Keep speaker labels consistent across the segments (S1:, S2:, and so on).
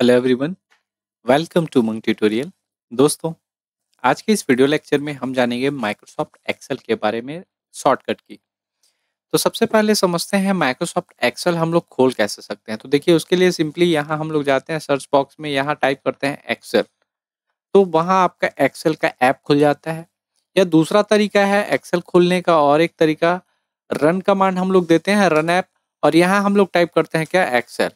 S1: hello everyone welcome to मंग tutorial दोस्तों आज के इस वीडियो लेक्चर में हम जानेंगे माइक्रोसॉफ्ट एक्सेल के बारे में शॉर्टकट की तो सबसे पहले समझते हैं माइक्रोसॉफ्ट एक्सेल हम लोग खोल कैसे सकते हैं तो देखिए उसके लिए सिंपली यहाँ हम लोग जाते हैं सर्च बॉक्स में यहाँ टाइप करते हैं एक्सेल तो वहाँ आपका एक्सेल का ऐप खुल जाता है या दूसरा तरीका है एक्सेल खोलने का और एक तरीका रन कमांड हम लोग देते हैं रन ऐप और यहाँ हम लोग टाइप करते हैं क्या एक्सेल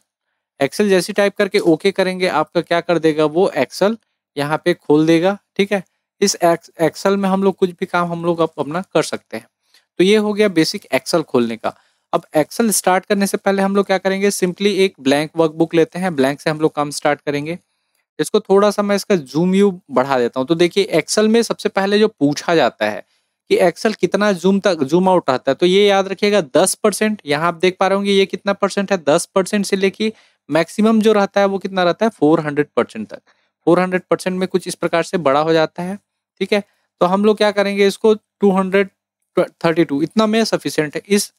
S1: एक्सेल जैसे टाइप करके ओके करेंगे आपका क्या कर देगा वो एक्सेल यहाँ पे खोल देगा ठीक है इस एक्सेल में हम लोग कुछ भी काम हम लोग अब अपना कर सकते हैं तो ये हो गया बेसिक एक्सेल खोलने का अब एक्सेल स्टार्ट करने से पहले हम लोग क्या करेंगे सिंपली एक ब्लैंक वर्कबुक लेते हैं ब्लैंक से हम लोग काम स्टार्ट करेंगे इसको थोड़ा सा मैं इसका जूम यू बढ़ा देता हूँ तो देखिए एक्सेल में सबसे पहले जो पूछा जाता है कि एक्सेल कितना जूम तक जूम आउट रहता है तो ये याद रखिएगा दस परसेंट यहाँ आप देख पा रहे होंगे ये कितना परसेंट है दस परसेंट से लेके मैक्सिमम जो रहता है वो कितना रहता है फोर हंड्रेड परसेंट तक फोर हंड्रेड परसेंट में कुछ इस प्रकार से बड़ा हो जाता है ठीक है तो हम लोग क्या करेंगे इसको टू हंड्रेड थर्टी टू इतना में सफिशियंट है इस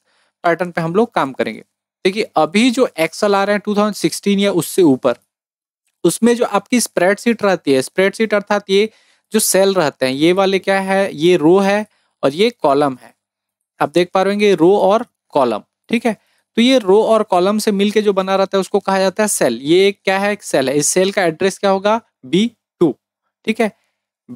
S1: पैटर्न पे हम लोग काम करेंगे देखिए अभी जो एक्सल आ रहे हैं टू थाउजेंड सिक्सटीन या उससे ऊपर उसमें जो आपकी स्प्रेडशीट रहती है स्प्रेडशीट अर्थात ये जो सेल रहते हैं ये वाले क्या है ये रो है और ये कॉलम है आप देख पा रहे रो और कॉलम ठीक है तो ये रो और कॉलम से मिलके जो बना रहता है उसको कहा जाता है सेल ये क्या है सेल है इस सेल का एड्रेस क्या होगा बी टू ठीक है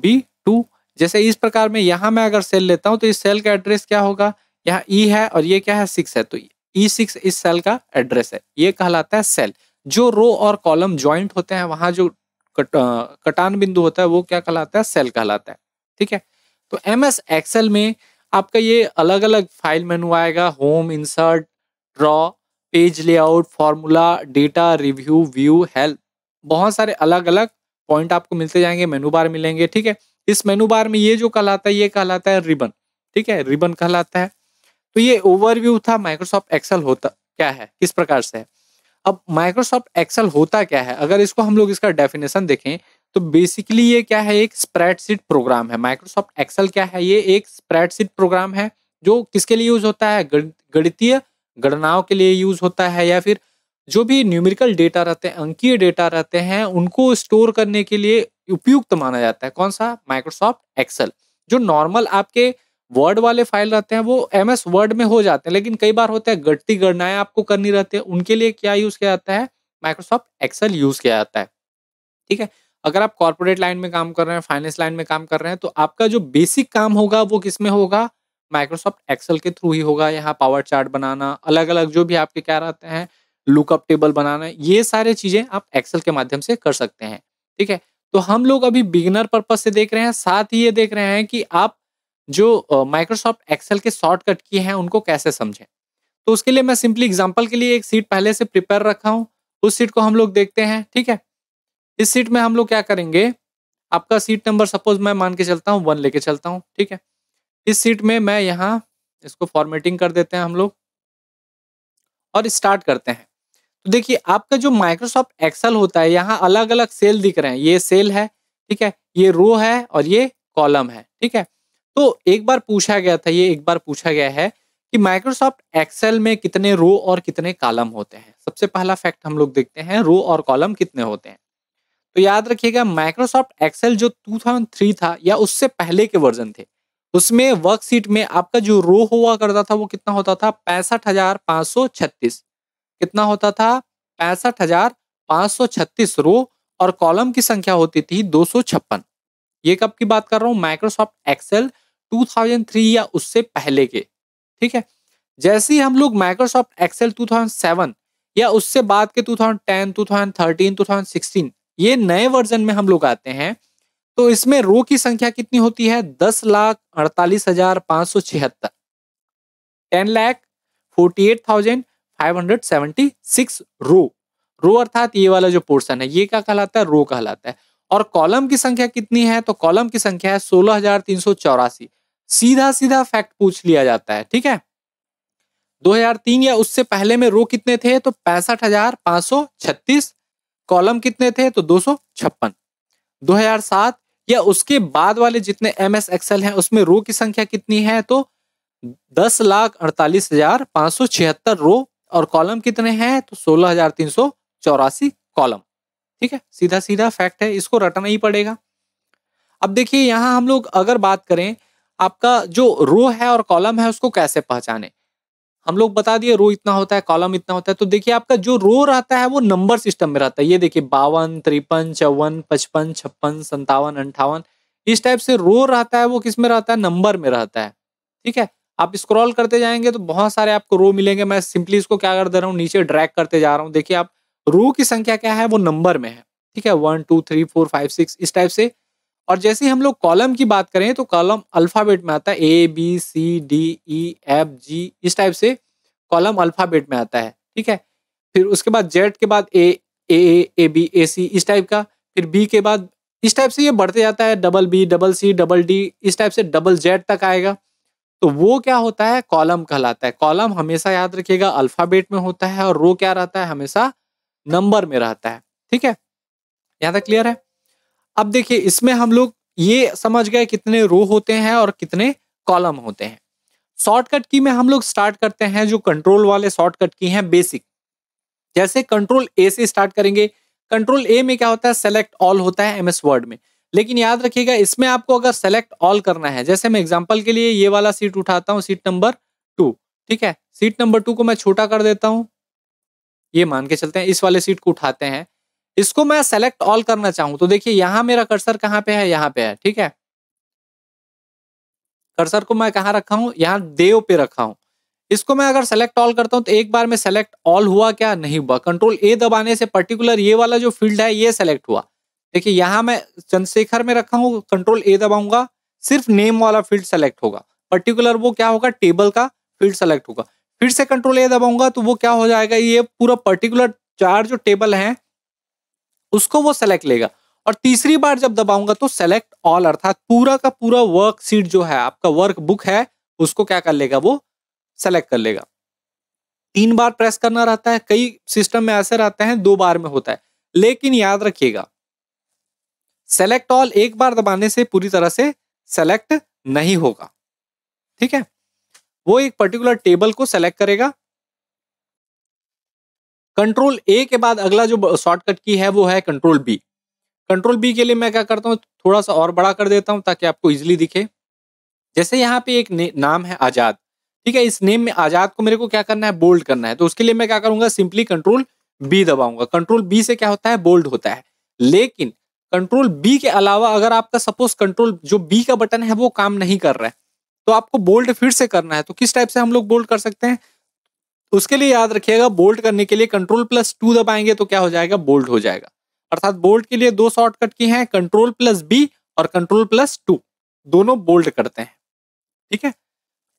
S1: बी टू जैसे इस प्रकार में यहां मैं अगर सेल लेता हूँ तो इस सेल का एड्रेस क्या होगा यहाँ ई e है और ये क्या है सिक्स है तो ई e सिक्स इस सेल का एड्रेस है ये कहलाता है सेल जो रो और कॉलम ज्वाइंट होते हैं वहां जो कट, कटान बिंदु होता है वो क्या कहलाता है सेल कहलाता है ठीक है तो एम एस एक्सेल में आपका ये अलग अलग फाइल मेनू आएगा home insert draw page layout formula data review view help बहुत सारे अलग अलग पॉइंट आपको मिलते जाएंगे मेनू बार मिलेंगे ठीक है इस मेनू बार में ये जो कहलाता है ये कहलाता है रिबन ठीक है रिबन कहलाता है तो ये ओवरव्यू था माइक्रोसॉफ्ट एक्सेल होता क्या है किस प्रकार से है अब माइक्रोसॉफ्ट एक्सेल होता क्या है अगर इसको हम लोग इसका डेफिनेशन देखें तो बेसिकली ये क्या है एक स्प्रेडशीट प्रोग्राम है माइक्रोसॉफ्ट एक्सेल क्या है ये एक स्प्रेडशीट प्रोग्राम है जो किसके लिए यूज होता है गणितीय गणनाओं के लिए यूज होता है या फिर जो भी न्यूमेरिकल डेटा रहते हैं अंकीय डेटा रहते हैं उनको स्टोर करने के लिए उपयुक्त माना जाता है कौन सा माइक्रोसॉफ्ट एक्सेल जो नॉर्मल आपके वर्ड वाले फाइल रहते हैं वो एम एस वर्ड में हो जाते हैं लेकिन कई बार होता है गट्टी गणनाएं आपको करनी रहती है उनके लिए क्या यूज किया जाता है माइक्रोसॉफ्ट एक्सेल यूज किया जाता है ठीक है अगर आप कॉर्पोरेट लाइन में काम कर रहे हैं फाइनेंस लाइन में काम कर रहे हैं तो आपका जो बेसिक काम होगा वो किस में होगा माइक्रोसॉफ्ट एक्सेल के थ्रू ही होगा यहाँ पावर चार्ट बनाना अलग अलग जो भी आपके क्या रहते हैं लुकअप टेबल बनाना ये सारे चीज़ें आप एक्सेल के माध्यम से कर सकते हैं ठीक है तो हम लोग अभी बिगिनर पर्पज से देख रहे हैं साथ ही ये देख रहे हैं कि आप जो माइक्रोसॉफ्ट एक्सेल के शॉर्टकट की हैं उनको कैसे समझें तो उसके लिए मैं सिंपली एग्जाम्पल के लिए एक सीट पहले से प्रिपेयर रखा हूँ उस सीट को हम लोग देखते हैं ठीक है इस सीट में हम लोग क्या करेंगे आपका सीट नंबर सपोज मैं मान के चलता हूँ वन लेके चलता हूँ ठीक है इस सीट में मैं यहाँ इसको फॉर्मेटिंग कर देते हैं हम लोग और स्टार्ट करते हैं तो देखिए आपका जो माइक्रोसॉफ्ट एक्सेल होता है यहाँ अलग अलग सेल दिख रहे हैं ये सेल है ठीक है ये रो है और ये कॉलम है ठीक है तो एक बार पूछा गया था ये एक बार पूछा गया है कि माइक्रोसॉफ्ट एक्सेल में कितने रो और कितने कॉलम होते हैं सबसे पहला फैक्ट हम लोग देखते हैं रो और कॉलम कितने होते हैं तो याद रखिएगा माइक्रोसॉफ्ट एक्सेल जो 2003 था या उससे पहले के वर्जन थे उसमें वर्कशीट में आपका जो रो हुआ करता था वो कितना होता था पैंसठ हजार छत्तीस कितना होता था पैंसठ हजार पांच सौ छत्तीस रो और कॉलम की संख्या होती थी दो सौ छप्पन ये कब की बात कर रहा हूँ माइक्रोसॉफ्ट एक्सेल 2003 या उससे पहले के ठीक है जैसे ही हम लोग माइक्रोसॉफ्ट एक्सेल 2007 या उससे बाद के 2010, 2013, 2016 ये नए वर्जन में हम लोग आते हैं तो इसमें रो की संख्या कितनी होती है दस लाख अड़तालीस हजार पांच सौ छिहत्तर ten lakh forty eight thousand five hundred seventy six row row अर्थात ये वाला जो पोर्शन है ये क्या कहलाता है रो कहलाता है और कॉलम की संख्या कितनी है तो कॉलम की संख्या है सोलह हजार तीन सौ चौरासी सीधा सीधा फैक्ट पूछ लिया जाता है ठीक है 2003 या उससे पहले में रो कितने थे तो पैंसठ हजार पांच सौ छत्तीस कॉलम कितने थे तो दो सौ छप्पन दो हजार सात या उसके बाद वाले जितने एम एस एक्सएल है उसमें रो की संख्या कितनी है तो दस लाख अड़तालीस हजार पांच सौ छिहत्तर रो और कॉलम कितने हैं तो सोलह हजार तीन सौ चौरासी कॉलम ठीक है सीधा सीधा फैक्ट है इसको रटना ही पड़ेगा अब देखिए यहां हम लोग अगर बात करें आपका जो रो है और कॉलम है उसको कैसे पहचाने हम लोग बता दिए रो इतना होता है कॉलम इतना होता है तो देखिए आपका जो रो रहता है वो नंबर सिस्टम में रहता है ये देखिए बावन तिरपन चौवन पचपन छप्पन संतावन अंठावन इस टाइप से रो रहता है वो किस में रहता है नंबर में रहता है ठीक है आप स्क्रॉल करते जाएंगे तो बहुत सारे आपको रो मिलेंगे मैं सिंपली इसको क्या कर दे रहा हूँ नीचे ड्रैक करते जा रहा हूँ देखिए आप रो की संख्या क्या है वो नंबर में है ठीक है one two three four five six इस टाइप से और जैसे हम लोग कॉलम की बात करें तो कॉलम अल्फ़ाबेट में आता है A B C D E F G इस टाइप से कॉलम अल्फ़ाबेट में आता है ठीक है फिर उसके बाद जेड के बाद ए ए ए बी ए सी इस टाइप का फिर बी के बाद इस टाइप से ये बढ़ते जाता है double B double C double D इस टाइप से डबल जेड तक आएगा तो वो क्या होता है कॉलम कहलाता है कॉलम हमेशा याद रखिएगा अल्फ़ाबेट में होता है और रो क्या रहता है हमेशा नंबर में रहता है ठीक है यहाँ तक क्लियर है अब देखिए इसमें हम लोग ये समझ गए कितने रो होते हैं और कितने कॉलम होते हैं शॉर्टकट की में हम लोग स्टार्ट करते हैं जो कंट्रोल वाले शॉर्टकट की हैं बेसिक जैसे कंट्रोल ए से स्टार्ट करेंगे कंट्रोल ए में क्या होता है सेलेक्ट ऑल होता है एमएस वर्ड में लेकिन याद रखिएगा इसमें आपको अगर सेलेक्ट ऑल करना है जैसे मैं एग्जाम्पल के लिए ये वाला सीट उठाता हूँ सीट नंबर टू ठीक है सीट नंबर टू को मैं छोटा कर देता हूँ ये मान के चलते हैं इस वाले सीट को उठाते हैं इसको मैं सेलेक्ट ऑल करना चाहूं तो देखिए यहां मेरा कर्सर कहाँ पे है यहाँ पे है ठीक है कर्सर को मैं कहा रखा हूं यहाँ देव पे रखा हूं इसको मैं अगर सेलेक्ट ऑल करता हूं तो एक बार में सेलेक्ट ऑल हुआ क्या नहीं हुआ कंट्रोल ए दबाने से पर्टिकुलर ये वाला जो फील्ड है ये सेलेक्ट हुआ देखिए यहाँ मैं चंद्रशेखर में रखा हूँ कंट्रोल ए दबाऊंगा सिर्फ नेम वाला फील्ड सेलेक्ट होगा पर्टिकुलर वो क्या होगा टेबल का फील्ड सेलेक्ट होगा फिर से कंट्रोल ए दबाऊंगा तो वो क्या हो जाएगा ये पूरा पर्टिकुलर चार जो टेबल है उसको वो सेलेक्ट लेगा और तीसरी बार जब दबाऊंगा तो सेलेक्ट ऑल अर्थात पूरा का पूरा वर्कशीट जो है आपका वर्क बुक है उसको क्या कर लेगा वो सेलेक्ट कर लेगा तीन बार प्रेस करना रहता है कई सिस्टम में ऐसे रहते हैं दो बार में होता है लेकिन याद रखिएगा सेलेक्ट ऑल एक बार दबाने से पूरी तरह से सेलेक्ट नहीं होगा ठीक है वो एक पर्टिकुलर टेबल को सेलेक्ट करेगा कंट्रोल ए के बाद अगला जो शॉर्टकट की है वो है कंट्रोल बी कंट्रोल बी के लिए मैं क्या करता हूँ थोड़ा सा और बड़ा कर देता हूँ ताकि आपको इजिली दिखे जैसे यहाँ पे एक नाम है आजाद ठीक है इस नेम में आजाद को मेरे को क्या करना है बोल्ड करना है तो उसके लिए मैं क्या करूंगा सिंपली कंट्रोल बी दबाऊंगा कंट्रोल बी से क्या होता है बोल्ड होता है लेकिन कंट्रोल बी के अलावा अगर आपका सपोज कंट्रोल जो बी का बटन है वो काम नहीं कर रहा है तो आपको बोल्ड फिर से करना है तो किस टाइप से हम लोग बोल्ड कर सकते हैं उसके लिए याद रखिएगा बोल्ट करने के लिए कंट्रोल प्लस टू दबाएंगे तो क्या हो जाएगा बोल्ट हो जाएगा अर्थात बोल्ट के लिए दो शॉर्टकट की हैं कंट्रोल प्लस बी और कंट्रोल प्लस टू दोनों बोल्ट करते हैं ठीक है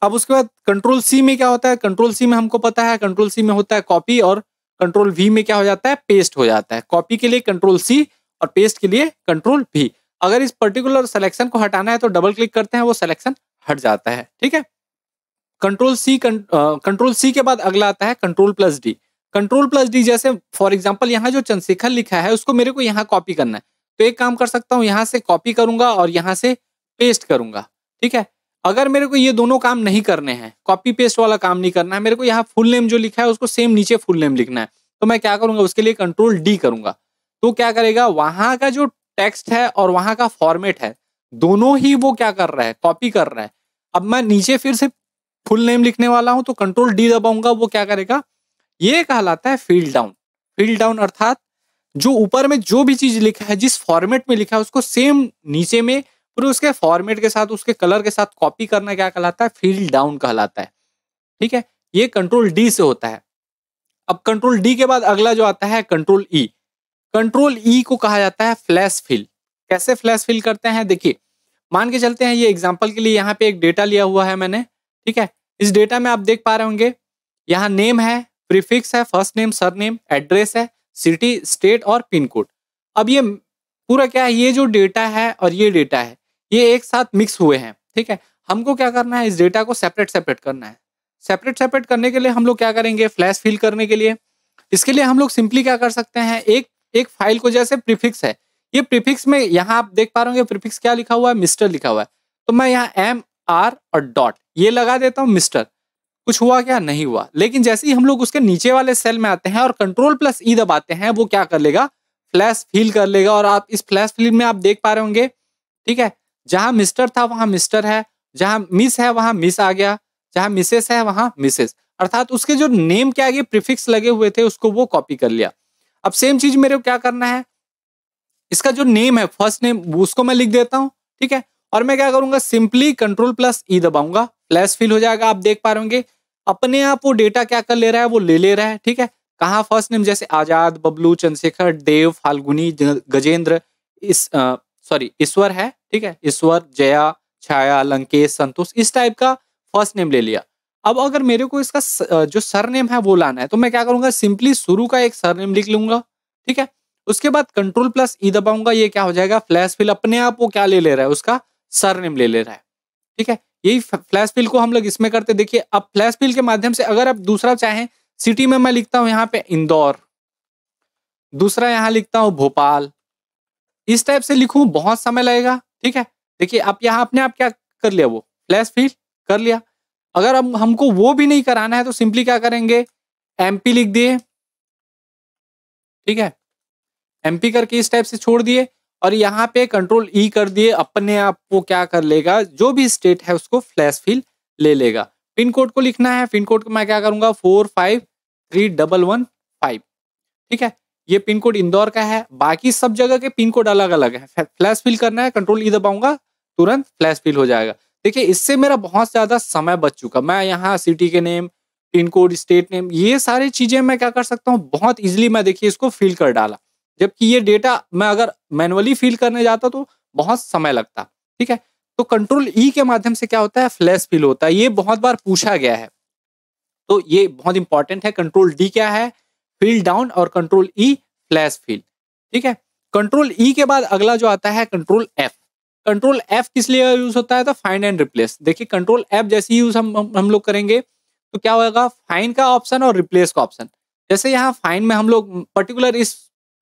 S1: अब उसके बाद कंट्रोल सी में क्या होता है कंट्रोल सी में हमको पता है कंट्रोल सी में होता है कॉपी और कंट्रोल वी में क्या हो जाता है पेस्ट हो जाता है कॉपी के लिए कंट्रोल सी और पेस्ट के लिए कंट्रोल वी अगर इस पर्टिकुलर सिलेक्शन को हटाना है तो डबल क्लिक करते हैं वो सिलेक्शन हट जाता है ठीक है कंट्रोल सी कंट्रोल सी के बाद अगला आता है control plus D control plus D जैसे फॉर एग्जाम्पल यहाँ जो चंद्रशेखर लिखा है उसको मेरे को यहाँ कॉपी करना है तो एक काम कर सकता हूँ यहाँ से कॉपी करूंगा और यहाँ से पेस्ट करूंगा ठीक है अगर मेरे को ये दोनों काम नहीं करने हैं कॉपी पेस्ट वाला काम नहीं करना है मेरे को यहाँ फुल नेम जो लिखा है उसको सेम नीचे फुल नेम लिखना है तो मैं क्या करूंगा उसके लिए कंट्रोल डी करूंगा तो क्या करेगा वहां का जो टेक्स्ट है और वहां का फॉर्मेट है दोनों ही वो क्या कर रहा है कॉपी कर रहा है अब मैं नीचे फिर से फुल नेम लिखने वाला हूं तो कंट्रोल डी दबाऊंगा वो क्या करेगा ये कहलाता है फील्ड डाउन फील्ड डाउन अर्थात जो ऊपर में जो भी चीज लिखा है जिस फॉर्मेट में लिखा है उसको सेम नीचे में पूरे उसके फॉर्मेट के साथ उसके कलर के साथ कॉपी करना क्या कहलाता है फील्ड डाउन कहलाता है ठीक है ये कंट्रोल डी से होता है अब कंट्रोल डी के बाद अगला जो आता है कंट्रोल ई कंट्रोल ई को कहा जाता है फ्लैश फिल कैसे फ्लैश फिल करते हैं देखिए मान के चलते हैं ये एग्जाम्पल के लिए यहाँ पे एक डेटा लिया हुआ है मैंने ठीक है इस डेटा में आप देख पा रहे होंगे यहाँ नेम है प्रीफिक्स है first name surname address है सिटी स्टेट और पिन कोड अब ये पूरा क्या है ये जो डेटा है और ये डेटा है ये एक साथ मिक्स हुए हैं ठीक है हमको क्या करना है इस डेटा को सेपरेट सेपरेट करना है सेपरेट सेपरेट करने के लिए हम लोग क्या करेंगे फ्लैश फिल करने के लिए इसके लिए हम लोग सिंपली क्या कर सकते हैं एक एक फाइल को जैसे प्रीफिक्स है ये प्रीफिक्स में यहाँ आप देख पा रहे होंगे प्रीफिक्स क्या लिखा हुआ है मिस्टर लिखा हुआ है तो मैं यहाँ एम आर और डॉट ये लगा देता हूं मिस्टर कुछ हुआ क्या नहीं हुआ लेकिन जैसे ही हम लोग उसके नीचे वाले सेल में आते हैं और कंट्रोल प्लस ई दबाते हैं वो क्या कर लेगा फ्लैश फील कर लेगा और आप इस फ्लैश फील में आप देख पा रहे होंगे ठीक है जहां मिस्टर था वहां मिस्टर है जहां मिस है वहां मिस आ गया जहां मिसेस है वहां मिसेस अर्थात उसके जो नेम के आगे प्रिफिक्स लगे हुए थे उसको वो कॉपी कर लिया अब सेम चीज मेरे को क्या करना है इसका जो नेम है फर्स्ट नेम उसको मैं लिख देता हूं ठीक है और मैं क्या करूंगा सिंपली कंट्रोल प्लस ई दबाऊंगा प्लस फिल हो जाएगा आप देख पा रहे होंगे अपने आप वो डेटा क्या कर ले रहा है वो ले ले रहा है ठीक है कहाँ फर्स्ट नेम जैसे आजाद बबलू चंद्रशेखर देव फाल्गुनी गजेंद्र इस सॉरी ईश्वर है ठीक है ईश्वर जया छाया लंकेश संतोष इस टाइप का फर्स्ट नेम ले लिया अब अगर मेरे को इसका जो सरनेम है वो लाना है तो मैं क्या करूंगा सिंपली शुरू का एक सरनेम लिख लूंगा ठीक है उसके बाद कंट्रोल प्लस ई दबाऊंगा ये क्या हो जाएगा फ्लैश फिल अपने आप वो क्या ले ले रहा है उसका सर नेम ले ले रहा है ठीक है यही फ्लैश फिल को हम लोग इसमें करते देखिए अब फ्लैश फिल के माध्यम से अगर आप दूसरा चाहें सिटी में मैं लिखता हूं यहाँ पे इंदौर दूसरा यहाँ लिखता हूँ भोपाल इस टाइप से लिखूं बहुत समय लगेगा ठीक है देखिए आप यहाँ अपने आप क्या कर लिया वो फ्लैश फिल कर लिया अगर हम हमको वो भी नहीं कराना है तो सिंपली क्या करेंगे एमपी लिख दिए ठीक है एमपी करके इस टाइप से छोड़ दिए और यहाँ पे कंट्रोल ई e कर दिए अपने आप वो क्या कर लेगा जो भी स्टेट है उसको फ्लैश फिल ले लेगा पिन कोड को लिखना है पिन कोड को मैं क्या करूंगा four five three double one five ठीक है ये पिन कोड इंदौर का है बाकी सब जगह के पिन कोड अलग अलग है फ्लैश फिल करना है कंट्रोल ई e दबाऊंगा तुरंत फ्लैश फिल हो जाएगा देखिए इससे मेरा बहुत ज्यादा समय बच चुका मैं यहाँ सिटी के name pin code state name ये सारी चीजें मैं क्या कर सकता हूँ बहुत इजिली मैं देखिए इसको फिल कर डाला जबकि ये डेटा मैं अगर मैनुअली फील करने जाता तो बहुत समय लगता ठीक है तो कंट्रोल ई e के माध्यम से क्या होता है फ्लैश फील होता है ये बहुत बार पूछा गया है तो ये बहुत इंपॉर्टेंट है कंट्रोल डी क्या है फील डाउन और कंट्रोल ई फ्लैश फील ठीक है कंट्रोल ई e के बाद अगला जो आता है कंट्रोल एफ कंट्रोल एफ किस लिए यूज होता है तो फाइंड एंड रिप्लेस देखिए कंट्रोल एफ जैसे यूज हम हम लोग करेंगे तो क्या होगा फाइन का ऑप्शन और रिप्लेस का ऑप्शन जैसे यहाँ फाइन में हम लोग पर्टिकुलर इस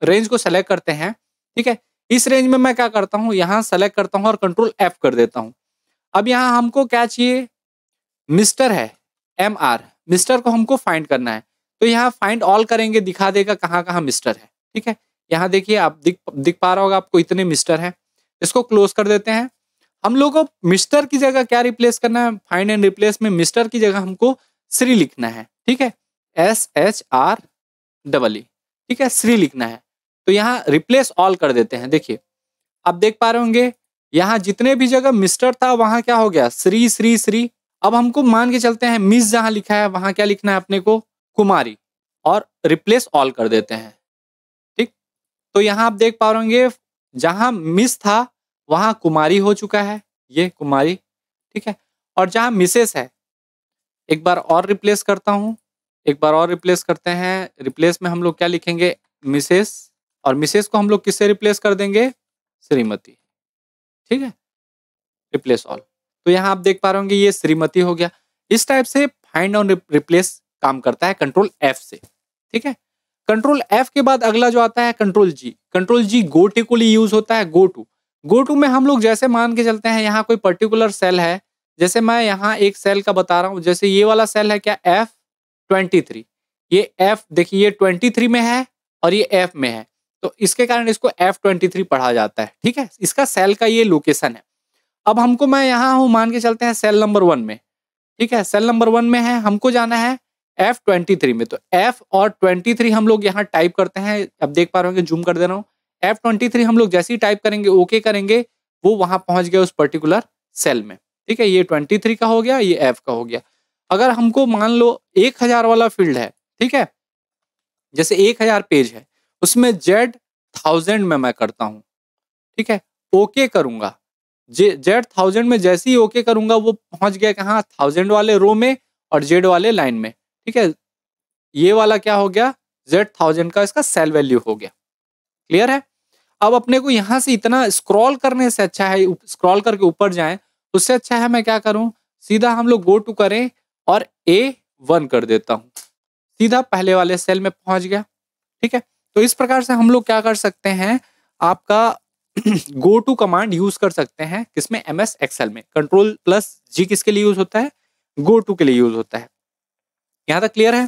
S1: रेंज को सेलेक्ट करते हैं ठीक है इस रेंज में मैं क्या करता हूँ यहाँ सेलेक्ट करता हूँ और कंट्रोल एफ कर देता हूँ अब यहाँ हमको क्या चाहिए मिस्टर है एम आर मिस्टर को हमको फाइंड करना है तो यहाँ फाइंड ऑल करेंगे दिखा देगा कहाँ कहाँ मिस्टर है ठीक है यहाँ देखिए आप दिख दिख पा रहा होगा आपको इतने मिस्टर हैं इसको क्लोज कर देते हैं हम लोग को मिस्टर की जगह क्या रिप्लेस करना है फाइंड एंड रिप्लेस में मिस्टर की जगह हमको श्री लिखना है ठीक है S H R double E ठीक है श्री लिखना है तो यहाँ रिप्लेस ऑल कर देते हैं देखिए आप देख पा रहे होंगे यहाँ जितने भी जगह मिस्टर था वहां क्या हो गया श्री श्री श्री अब हमको मान के चलते हैं मिस जहां लिखा है वहां क्या लिखना है अपने को कुमारी और रिप्लेस ऑल कर देते हैं ठीक तो यहाँ आप देख पा रहे होंगे जहां मिस था वहां कुमारी हो चुका है ये कुमारी ठीक है और जहां मिसेस है एक बार और रिप्लेस करता हूं एक बार और रिप्लेस करते हैं रिप्लेस में हम लोग क्या लिखेंगे मिसेस और मिसेस को हम लोग किससे रिप्लेस कर देंगे श्रीमती ठीक है रिप्लेस ऑल तो यहाँ आप देख पा रहे होंगे ये श्रीमती हो गया इस टाइप से फाइंड ऑन रिप्लेस काम करता है कंट्रोल एफ से ठीक है कंट्रोल एफ के बाद अगला जो आता है control G control G go to को लिए यूज होता है गो टू गो टू में हम लोग जैसे मान के चलते हैं यहाँ कोई पर्टिकुलर सेल है जैसे मैं यहाँ एक सेल का बता रहा हूँ जैसे ये वाला सेल है क्या एफ ट्वेंटी थ्री ये एफ देखिए ये ट्वेंटी थ्री में है और ये एफ में है तो इसके कारण इसको एफ ट्वेंटी थ्री पढ़ा जाता है ठीक है इसका सेल का ये लोकेशन है अब हमको मैं यहाँ हूँ मान के चलते हैं सेल नंबर वन में ठीक है सेल नंबर वन में है हमको जाना है एफ ट्वेंटी थ्री में तो एफ और ट्वेंटी थ्री हम लोग यहाँ टाइप करते हैं अब देख पा रहे होंगे जूम कर दे रहा हूँ एफ ट्वेंटी थ्री हम लोग जैसे ही टाइप करेंगे ओके करेंगे वो वहां पहुंच गया उस पर्टिकुलर सेल में ठीक है ये ट्वेंटी थ्री का हो गया ये एफ का हो गया अगर हमको मान लो एक हजार वाला फील्ड है ठीक है जैसे एक हजार पेज है उसमें जेड थाउजेंड में मैं करता हूँ ठीक है ओके करूंगा जे जेड थाउजेंड में जैसे ही ओके करूंगा वो पहुंच गया कहाँ थाउजेंड वाले रो में और जेड वाले लाइन में ठीक है ये वाला क्या हो गया जेड थाउजेंड का इसका सेल वैल्यू हो गया क्लियर है अब अपने को यहाँ से इतना स्क्रॉल करने से अच्छा है स्क्रॉल करके ऊपर जाए उससे अच्छा है मैं क्या करूँ सीधा हम लोग गो टू करें और ए वन कर देता हूँ सीधा पहले वाले सेल में पहुंच गया ठीक है तो इस प्रकार से हम लोग क्या कर सकते हैं आपका गो टू कमांड यूज कर सकते हैं किसमें एम एस एक्सएल में कंट्रोल प्लस जी किसके लिए यूज होता है गो टू के लिए यूज होता है यहां तक क्लियर है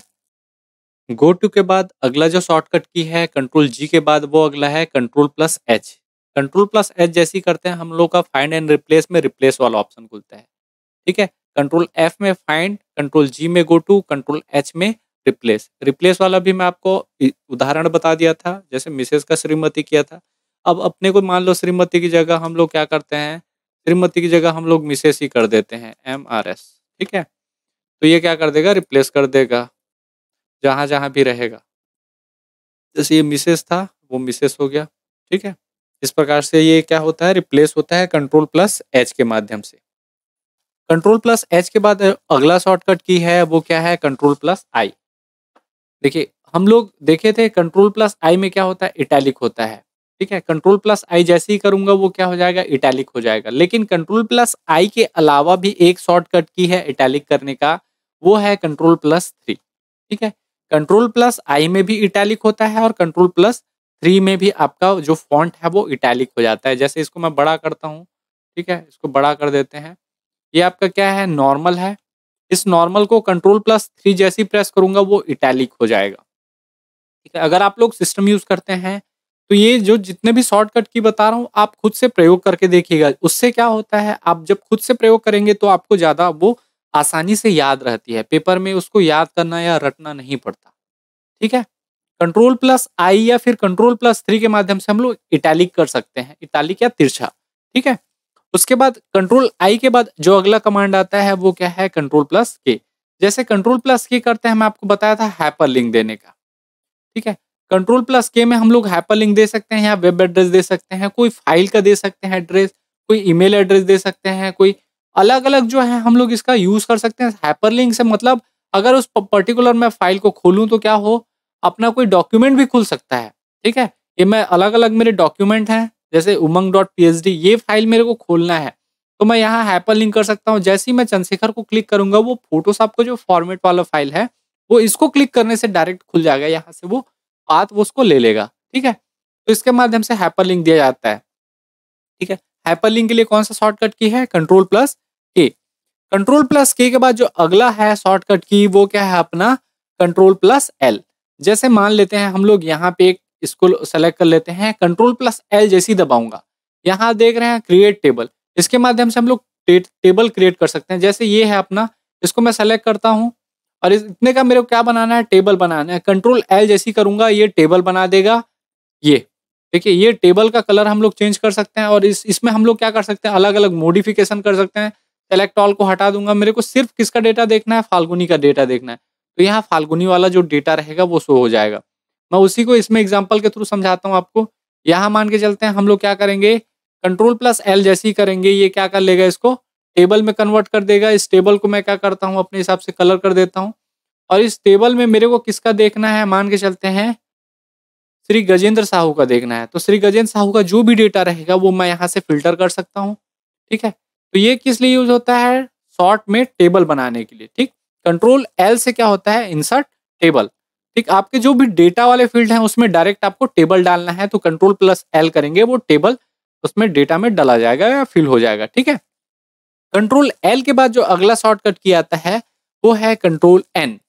S1: गो टू के बाद अगला जो शॉर्टकट की है कंट्रोल जी के बाद वो अगला है control plus H control plus H जैसी करते हैं हम लोग का फाइंड एंड रिप्लेस में रिप्लेस वाला ऑप्शन खुलता है ठीक है कंट्रोल एफ में फाइंड कंट्रोल जी में गो टू कंट्रोल एच में रिप्लेस रिप्लेस वाला भी मैं आपको उदाहरण बता दिया था जैसे मिसेज का श्रीमती किया था अब अपने को मान लो श्रीमती की जगह हम लोग क्या करते हैं श्रीमती की जगह हम लोग मिसेस ही कर देते हैं एम आर एस ठीक है तो ये क्या कर देगा रिप्लेस कर देगा जहां जहाँ भी रहेगा जैसे ये मिसेस था वो मिसेस हो गया ठीक है इस प्रकार से ये क्या होता है रिप्लेस होता है कंट्रोल प्लस एच के माध्यम से कंट्रोल प्लस एच के बाद अगला शॉर्टकट की है वो क्या है कंट्रोल प्लस आई देखिए हम लोग देखे थे कंट्रोल प्लस आई में क्या होता है इटैलिक होता है ठीक है कंट्रोल प्लस आई जैसे ही करूंगा वो क्या हो जाएगा इटैलिक हो जाएगा लेकिन कंट्रोल प्लस आई के अलावा भी एक शॉर्टकट की है इटैलिक करने का वो है कंट्रोल प्लस थ्री ठीक है कंट्रोल प्लस आई में भी इटैलिक होता है और कंट्रोल प्लस थ्री में भी आपका जो फॉन्ट है वो इटैलिक हो जाता है जैसे इसको मैं बड़ा करता हूँ ठीक है इसको बड़ा कर देते हैं ये आपका क्या है नॉर्मल है इस नॉर्मल को कंट्रोल प्लस थ्री जैसी प्रेस करूंगा वो इटैलिक हो जाएगा ठीक है अगर आप लोग सिस्टम यूज करते हैं तो ये जो जितने भी शॉर्टकट की बता रहा हूँ आप खुद से प्रयोग करके देखिएगा उससे क्या होता है आप जब खुद से प्रयोग करेंगे तो आपको ज़्यादा वो आसानी से याद रहती है पेपर में उसको याद करना या रटना नहीं पड़ता ठीक है कंट्रोल प्लस आई या फिर कंट्रोल प्लस थ्री के माध्यम से हम लोग इटैलिक कर सकते हैं इटैलिक या तिरछा ठीक है उसके बाद कंट्रोल आई के बाद जो अगला कमांड आता है वो क्या है कंट्रोल प्लस के जैसे कंट्रोल प्लस के करते हैं मैं आपको बताया था हैपर लिंक देने का ठीक है कंट्रोल प्लस के में हम लोग हैपर लिंक दे सकते हैं या वेब एड्रेस दे सकते हैं कोई फाइल का दे सकते हैं एड्रेस कोई ईमेल एड्रेस दे सकते हैं कोई अलग अलग जो है हम लोग इसका यूज कर सकते हैं हैपर लिंक से मतलब अगर उस पर्टिकुलर मैं फाइल को खोलूँ तो क्या हो अपना कोई डॉक्यूमेंट भी खुल सकता है ठीक है ये मैं अलग अलग मेरे डॉक्यूमेंट हैं जैसे उमंग डॉट पी ये फाइल मेरे को खोलना है तो मैं यहाँ हैपर लिंक कर सकता हूँ जैसे ही मैं चंद्रशेखर को क्लिक करूंगा वो फोटोशॉप का जो फॉर्मेट वाला फाइल है वो इसको क्लिक करने से डायरेक्ट खुल जाएगा यहाँ से वो पाथ वो उसको ले लेगा ठीक है तो इसके माध्यम से हैपर लिंक दिया जाता है ठीक है हैपर लिंक के लिए कौन सा शॉर्टकट की है control plus K control plus K के बाद जो अगला है शॉर्टकट की वो क्या है अपना कंट्रोल प्लस एल जैसे मान लेते हैं हम लोग यहाँ पे एक इसको सेलेक्ट कर लेते हैं कंट्रोल प्लस एल जैसी दबाऊंगा यहाँ देख रहे हैं क्रिएट टेबल इसके माध्यम से हम लोग टेबल क्रिएट कर सकते हैं जैसे ये है अपना इसको मैं सेलेक्ट करता हूँ और इतने का मेरे को क्या बनाना है टेबल बनाना है कंट्रोल एल जैसी करूंगा ये टेबल बना देगा ये देखिए ये टेबल का कलर हम लोग चेंज कर सकते हैं और इस इसमें हम लोग क्या कर सकते हैं अलग अलग मोडिफिकेशन कर सकते हैं सेलेक्ट ऑल को हटा दूंगा मेरे को सिर्फ किसका डेटा देखना है फाल्गुनी का डेटा देखना है तो यहाँ फाल्गुनी वाला जो डेटा रहेगा वो शो हो जाएगा मैं उसी को इसमें एग्जाम्पल के थ्रू समझाता हूँ आपको यहाँ मान के चलते हैं हम लोग क्या करेंगे कंट्रोल प्लस एल जैसे ही करेंगे ये क्या कर लेगा इसको टेबल में कन्वर्ट कर देगा इस टेबल को मैं क्या करता हूँ अपने हिसाब से कलर कर देता हूँ और इस टेबल में मेरे को किसका देखना है मान के चलते हैं श्री गजेंद्र साहू का देखना है तो श्री गजेंद्र साहू का जो भी डेटा रहेगा वो मैं यहाँ से फिल्टर कर सकता हूँ ठीक है तो ये किस लिए यूज होता है शॉर्ट में टेबल बनाने के लिए ठीक कंट्रोल एल से क्या होता है इंसर्ट टेबल ठीक आपके जो भी डेटा वाले फील्ड हैं उसमें डायरेक्ट आपको टेबल डालना है तो कंट्रोल प्लस एल करेंगे वो टेबल उसमें डेटा में डाला जाएगा या फिल हो जाएगा ठीक है कंट्रोल एल के बाद जो अगला शॉर्टकट किया जाता है वो है कंट्रोल एन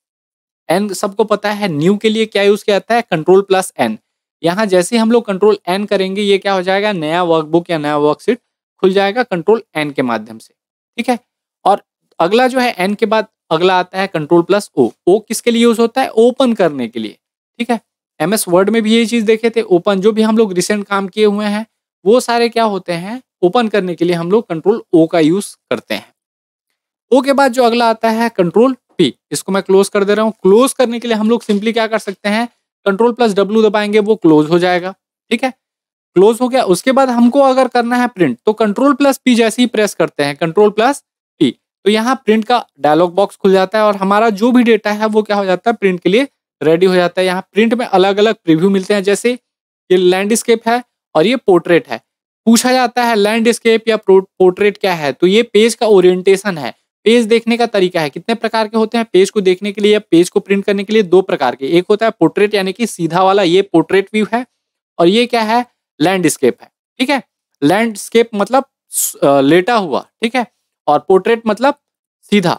S1: एन सबको पता है न्यू के लिए क्या यूज किया जाता है कंट्रोल प्लस एन यहाँ जैसे हम लोग कंट्रोल एन करेंगे ये क्या हो जाएगा नया वर्कबुक या नया वर्कशीट खुल जाएगा कंट्रोल एन के माध्यम से ठीक है और अगला जो है एन के बाद अगला आता है कंट्रोल प्लस ओ ओ किसके लिए यूज होता है ओपन करने के लिए ठीक है एम एस वर्ड में भी यही चीज देखे थे ओपन जो भी हम लोग रिसेंट काम किए हुए हैं वो सारे क्या होते हैं ओपन करने के लिए हम लोग कंट्रोल ओ का यूज करते हैं ओ के बाद जो अगला आता है कंट्रोल पी इसको मैं क्लोज कर दे रहा हूँ क्लोज करने के लिए हम लोग सिंपली क्या कर सकते हैं कंट्रोल प्लस डब्ल्यू दबाएंगे वो क्लोज हो जाएगा ठीक है क्लोज हो गया उसके बाद हमको अगर करना है प्रिंट तो कंट्रोल प्लस पी जैसे ही प्रेस करते हैं कंट्रोल प्लस तो यहाँ प्रिंट का डायलॉग बॉक्स खुल जाता है और हमारा जो भी डेटा है वो क्या हो जाता है प्रिंट के लिए रेडी हो जाता है यहाँ प्रिंट में अलग अलग प्रिव्यू मिलते हैं जैसे ये लैंडस्केप है और ये पोर्ट्रेट है पूछा जाता है लैंडस्केप या पोर्ट्रेट क्या है तो ये पेज का ओरिएंटेशन है पेज देखने का तरीका है कितने प्रकार के होते हैं पेज को देखने के लिए या पेज को प्रिंट करने के लिए दो प्रकार के एक होता है पोर्ट्रेट यानी कि सीधा वाला ये पोर्ट्रेट व्यू है और ये क्या है लैंडस्केप है ठीक है लैंडस्केप मतलब लेटा हुआ ठीक है और पोर्ट्रेट मतलब सीधा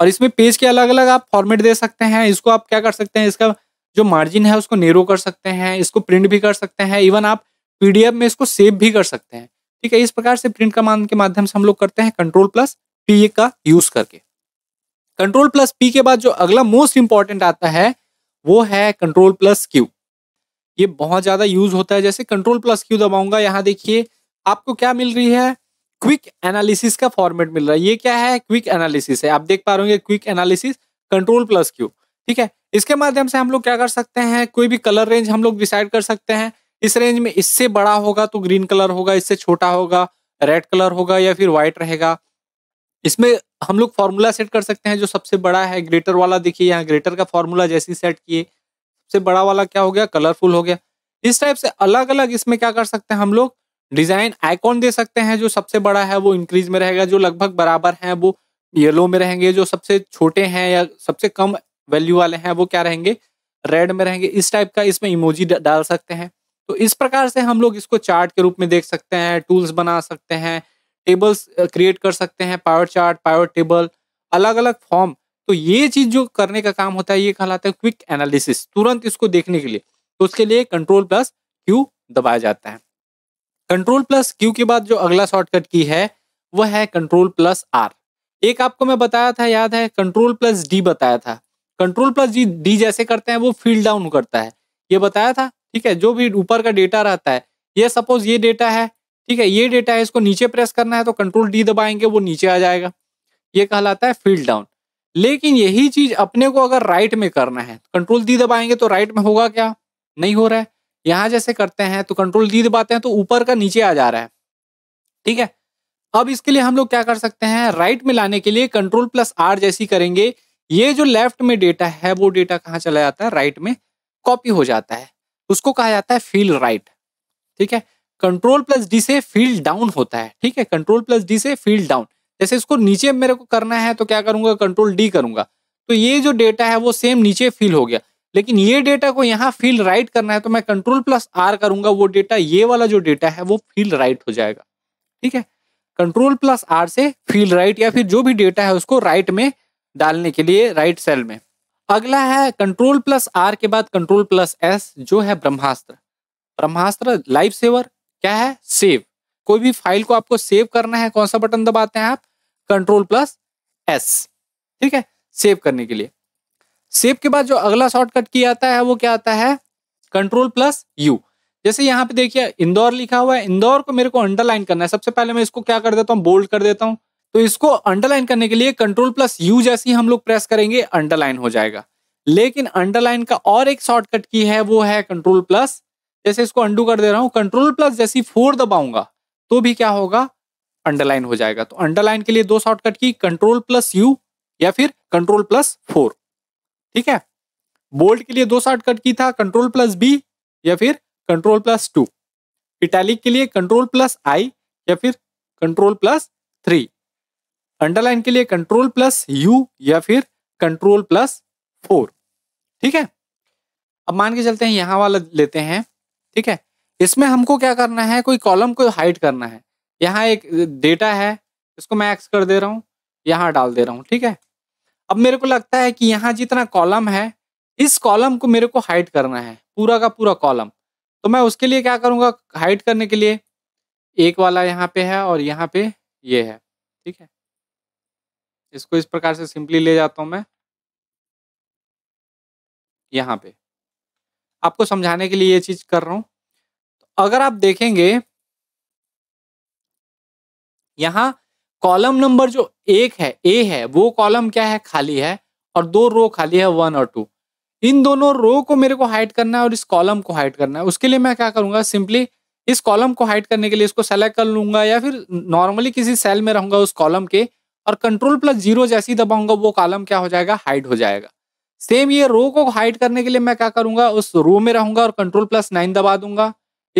S1: और इसमें पेज के अलग अलग आप फॉर्मेट दे सकते हैं इसको आप क्या कर सकते हैं इसका जो मार्जिन है उसको नेरो कर सकते हैं इसको प्रिंट भी कर सकते हैं इवन आप पीडीएफ में इसको सेव भी कर सकते हैं ठीक है इस प्रकार से प्रिंट कमांड के माध्यम से हम लोग करते हैं कंट्रोल प्लस पी का यूज करके कंट्रोल प्लस पी के बाद जो अगला मोस्ट इंपॉर्टेंट आता है वो है कंट्रोल प्लस क्यू ये बहुत ज्यादा यूज होता है जैसे कंट्रोल प्लस क्यू दबाऊंगा यहाँ देखिए आपको क्या मिल रही है क्विक एनालिसिस का फॉर्मेट मिल रहा है ये क्या है क्विक एनालिसिस है आप देख पा रहे होंगे quick analysis control plus Q ठीक है इसके माध्यम से हम लोग क्या कर सकते हैं कोई भी कलर रेंज हम लोग डिसाइड कर सकते हैं इस रेंज में इससे बड़ा होगा तो ग्रीन कलर होगा इससे छोटा होगा रेड कलर होगा या फिर व्हाइट रहेगा इसमें हम लोग फॉर्मूला सेट कर सकते हैं जो सबसे बड़ा है ग्रेटर वाला देखिए यहाँ ग्रेटर का फॉर्मूला जैसे सेट किए सबसे बड़ा वाला क्या हो गया कलरफुल हो गया इस टाइप से अलग अलग इसमें क्या कर सकते हैं हम लोग डिजाइन आइकॉन दे सकते हैं जो सबसे बड़ा है वो इंक्रीज में रहेगा जो लगभग बराबर है वो येलो में रहेंगे जो सबसे छोटे हैं या सबसे कम वैल्यू वाले हैं वो क्या रहेंगे रेड में रहेंगे इस टाइप का इसमें इमोजी डाल सकते हैं तो इस प्रकार से हम लोग इसको चार्ट के रूप में देख सकते हैं टूल्स बना सकते हैं टेबल्स क्रिएट कर सकते हैं पावर चार्ट पावर टेबल अलग अलग फॉर्म तो ये चीज जो करने का काम होता है ये कहलाता है क्विक एनालिसिस तुरंत इसको देखने के लिए तो उसके लिए कंट्रोल प्लस क्यू दबाया जाता है कंट्रोल प्लस क्यू के बाद जो अगला शॉर्टकट की है वह है कंट्रोल प्लस आर एक आपको मैं बताया था याद है कंट्रोल प्लस डी बताया था कंट्रोल प्लस जी डी जैसे करते हैं वो फील्ड डाउन करता है ये बताया था ठीक है जो भी ऊपर का डेटा रहता है ये सपोज ये डेटा है ठीक है ये डेटा है इसको नीचे प्रेस करना है तो कंट्रोल डी दबाएंगे वो नीचे आ जाएगा ये कहलाता है फील्ड डाउन लेकिन यही चीज अपने को अगर राइट में करना है कंट्रोल डी दबाएंगे तो राइट में होगा क्या नहीं हो रहा है यहां जैसे करते हैं तो कंट्रोल डी दबाते हैं तो ऊपर का नीचे आ जा रहा है ठीक है अब इसके लिए हम लोग क्या कर सकते हैं राइट में लाने के लिए कंट्रोल प्लस आर जैसी करेंगे ये जो लेफ्ट में डेटा है वो डेटा कहाँ चला जाता है राइट में कॉपी हो जाता है उसको कहा जाता है फील राइट ठीक है कंट्रोल प्लस डी से फील डाउन होता है ठीक है कंट्रोल प्लस डी से फील्ड डाउन जैसे इसको नीचे मेरे को करना है तो क्या करूंगा कंट्रोल डी करूंगा तो ये जो डेटा है वो सेम नीचे फील हो गया लेकिन ये डेटा को यहाँ फील राइट करना है तो मैं कंट्रोल प्लस आर करूंगा वो डेटा ये वाला जो डेटा है वो फील राइट हो जाएगा ठीक है कंट्रोल प्लस आर से फील राइट या फिर जो भी डेटा है उसको राइट में डालने के लिए राइट सेल में अगला है कंट्रोल प्लस आर के बाद कंट्रोल प्लस एस जो है ब्रह्मास्त्र ब्रह्मास्त्र लाइफ सेवर क्या है सेव कोई भी फाइल को आपको सेव करना है कौन सा बटन दबाते हैं आप कंट्रोल प्लस एस ठीक है सेव करने के लिए सेप के बाद जो अगला शॉर्टकट की आता है वो क्या आता है कंट्रोल प्लस यू जैसे यहाँ पे देखिए इंदौर लिखा हुआ है इंदौर को मेरे को अंडरलाइन करना है सबसे पहले मैं इसको क्या कर देता हूँ बोल्ड कर देता हूँ तो इसको अंडरलाइन करने के लिए कंट्रोल प्लस यू जैसी हम लोग प्रेस करेंगे अंडरलाइन हो जाएगा लेकिन अंडरलाइन का और एक शॉर्टकट की है वो है कंट्रोल प्लस जैसे इसको अंडू कर दे रहा हूँ कंट्रोल प्लस जैसी फोर दबाऊंगा तो भी क्या होगा अंडरलाइन हो जाएगा तो अंडरलाइन के लिए दो शॉर्टकट की कंट्रोल प्लस यू या फिर कंट्रोल प्लस फोर ठीक है बोल्ड के लिए दो शॉर्टकट की था कंट्रोल प्लस बी या फिर कंट्रोल प्लस टू इटैलिक के लिए कंट्रोल प्लस आई या फिर कंट्रोल प्लस थ्री अंडरलाइन के लिए कंट्रोल प्लस यू या फिर कंट्रोल प्लस फोर ठीक है अब मान के चलते हैं यहां वाला लेते हैं ठीक है इसमें हमको क्या करना है कोई कॉलम को हाइड करना है यहाँ एक डेटा है इसको मैं एक्स कर दे रहा हूँ यहाँ डाल दे रहा हूँ ठीक है अब मेरे को लगता है कि यहाँ जितना कॉलम है इस कॉलम को मेरे को हाइट करना है पूरा का पूरा कॉलम तो मैं उसके लिए क्या करूँगा हाइट करने के लिए एक वाला यहाँ पे है और यहाँ पे ये है ठीक है इसको इस प्रकार से सिंपली ले जाता हूँ मैं यहाँ पे आपको समझाने के लिए ये चीज कर रहा हूँ तो अगर आप देखेंगे यहाँ कॉलम नंबर जो एक है ए है वो कॉलम क्या है खाली है और दो रो खाली है वन और टू इन दोनों रो को मेरे को हाइट करना है और इस कॉलम को हाइट करना है उसके लिए मैं क्या करूंगा सिंपली इस कॉलम को हाइट करने के लिए इसको सेलेक्ट कर लूंगा या फिर नॉर्मली किसी सेल में रहूंगा उस कॉलम के और कंट्रोल प्लस जीरो जैसी दबाऊंगा वो कॉलम क्या हो जाएगा हाइट हो जाएगा सेम ये रो को हाइट करने के लिए मैं क्या करूंगा उस रो में रहूंगा और कंट्रोल प्लस नाइन दबा दूंगा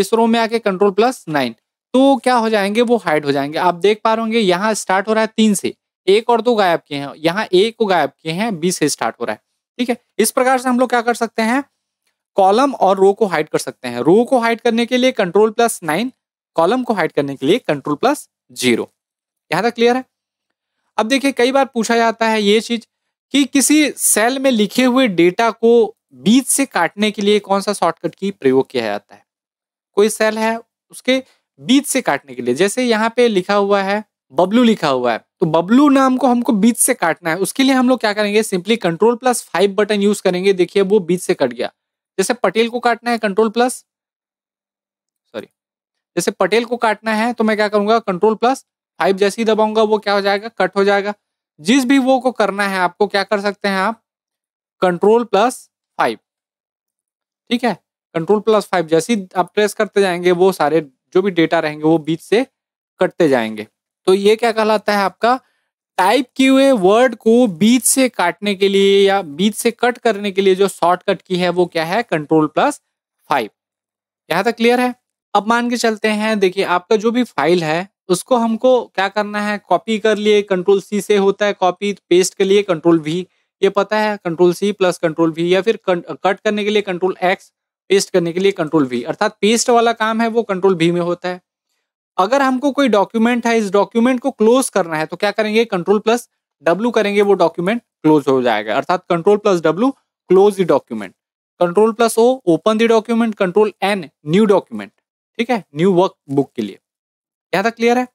S1: इस रो में आके कंट्रोल प्लस नाइन तो क्या हो जाएंगे वो हाइड हो जाएंगे आप देख पा रहे होंगे यहाँ स्टार्ट हो रहा है तीन से एक और दो गायब किए हैं यहाँ एक को गायब किए हैं बीस से स्टार्ट हो रहा है ठीक है इस प्रकार से हम लोग क्या कर सकते हैं कॉलम और रो को हाइड कर सकते हैं रो को हाइड करने के लिए कंट्रोल प्लस नाइन कॉलम को हाइड करने के लिए कंट्रोल प्लस जीरो यहां तक क्लियर है अब देखिए कई बार पूछा जाता है ये चीज कि किसी सेल में लिखे हुए डेटा को बीच से काटने के लिए कौन सा शॉर्टकट की प्रयोग किया जाता है कोई सेल है उसके बीच से काटने के लिए जैसे यहाँ पे लिखा हुआ है बबलू लिखा हुआ है तो बबलू नाम को हमको बीच से काटना है उसके लिए हम लोग क्या करेंगे simply control plus five button use करेंगे देखिए वो बीच से कट गया जैसे पटेल को काटना है कंट्रोल प्लस सॉरी जैसे पटेल को काटना है तो मैं क्या करूंगा कंट्रोल प्लस फाइव जैसे ही दबाऊंगा वो क्या हो जाएगा कट हो जाएगा जिस भी वो को करना है आपको क्या कर सकते हैं आप कंट्रोल प्लस फाइव ठीक है कंट्रोल प्लस फाइव जैसे ही आप प्रेस करते जाएंगे वो सारे जो भी डेटा रहेंगे वो बीच से कटते जाएंगे तो ये क्या कहलाता है आपका टाइप किए हुए वर्ड को बीच से काटने के लिए या बीच से कट करने के लिए जो शॉर्टकट की है वो क्या है कंट्रोल प्लस फाइव यहाँ तक क्लियर है अब मान के चलते हैं देखिए आपका जो भी फाइल है उसको हमको क्या करना है कॉपी कर लिए कंट्रोल सी से होता है कॉपी पेस्ट के लिए कंट्रोल वी ये पता है control C plus control V या फिर कट करने के लिए कंट्रोल एक्स पेस्ट करने के लिए कंट्रोल वी अर्थात पेस्ट वाला काम है वो कंट्रोल वी में होता है अगर हमको कोई डॉक्यूमेंट है इस डॉक्यूमेंट को क्लोज करना है तो क्या करेंगे कंट्रोल प्लस डब्ल्यू करेंगे वो डॉक्यूमेंट क्लोज हो जाएगा अर्थात control plus W close the document control plus O open the document control N new document ठीक है न्यू वर्क बुक के लिए यहां तक क्लियर है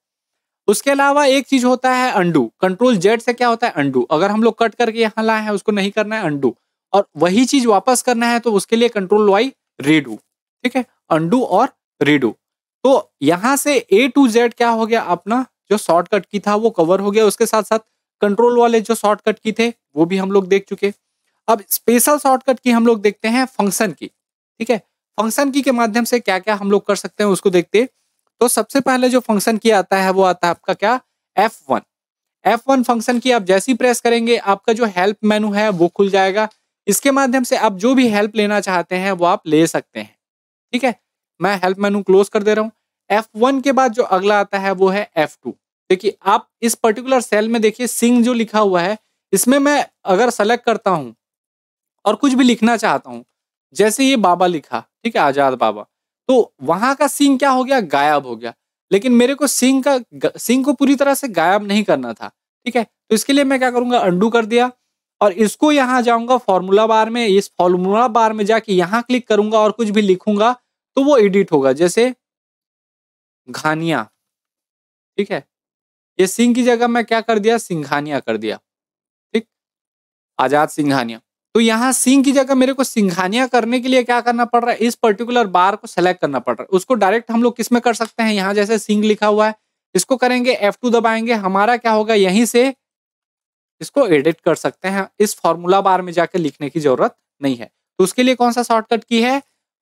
S1: उसके अलावा एक चीज होता है अंडू कंट्रोल जेड से क्या होता है अंडू अगर हम लोग कट करके यहाँ लाए हैं उसको नहीं करना है अंडू और वही चीज वापस करना है तो उसके लिए कंट्रोल वाई रेडू ठीक है अंडू और रेडू तो यहां से ए टू जेड क्या हो गया अपना जो शॉर्टकट की था वो कवर हो गया उसके साथ साथ कंट्रोल वाले जो शॉर्टकट की थे वो भी हम लोग देख चुके अब स्पेशल शॉर्टकट की हम लोग देखते हैं फंक्शन की ठीक है फंक्शन की के माध्यम से क्या क्या हम लोग कर सकते हैं उसको देखते तो सबसे पहले जो फंक्शन की आता है वो आता है आपका क्या F one F one function की आप जैसी प्रेस करेंगे आपका जो हेल्प मेनू है वो खुल जाएगा इसके माध्यम से आप जो भी हेल्प लेना चाहते हैं वो आप ले सकते हैं ठीक है मैं हेल्प मेनू क्लोज कर दे रहा हूँ एफ वन के बाद जो अगला आता है वो है एफ टू देखिए आप इस पर्टिकुलर सेल में देखिए सिंह जो लिखा हुआ है इसमें मैं अगर सेलेक्ट करता हूँ और कुछ भी लिखना चाहता हूँ जैसे ये बाबा लिखा ठीक है आजाद बाबा तो वहां का सिंह क्या हो गया गायब हो गया लेकिन मेरे को सिंह का सिंह को पूरी तरह से गायब नहीं करना था ठीक है तो इसके लिए मैं क्या करूंगा अंडू कर दिया और इसको यहाँ जाऊंगा फॉर्मूला बार में इस फॉर्मूला बार में जाके यहाँ क्लिक करूंगा और कुछ भी लिखूंगा तो वो एडिट होगा जैसे घानिया ठीक है ये सिंह की जगह मैं क्या कर दिया सिंघानिया कर दिया ठीक आजाद सिंघानिया तो यहाँ सिंह की जगह मेरे को सिंघानिया करने के लिए क्या करना पड़ रहा है इस पर्टिकुलर बार को सेलेक्ट करना पड़ रहा है उसको डायरेक्ट हम लोग किस में कर सकते हैं यहाँ जैसे सिंह लिखा हुआ है इसको करेंगे F2 दबाएंगे हमारा क्या होगा यहीं से इसको एडिट कर सकते हैं इस फॉर्मूला बार में जाकर लिखने की जरूरत नहीं है तो उसके लिए कौन सा शॉर्टकट की है